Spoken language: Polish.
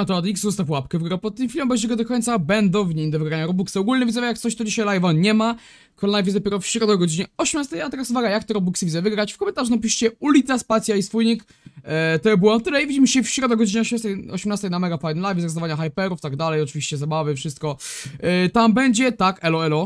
od X zostaw łapkę w górę pod tym filmem, bo go do końca będą w nim do wygrania Robuxa. Ogólnie widzę jak coś to dzisiaj live'a nie ma. Kolejna jest dopiero w środę o godzinie 18, a teraz uwaga, jak te Robuxy widzę wygrać. W komentarzu napiszcie ulica, spacja i swójnik. Eee, to było tyle i widzimy się w środę o godzinie 18, 18 na Mega Fine Live, zrezydowania hyperów, tak dalej, oczywiście zabawy, wszystko. Eee, tam będzie, tak, elo elo.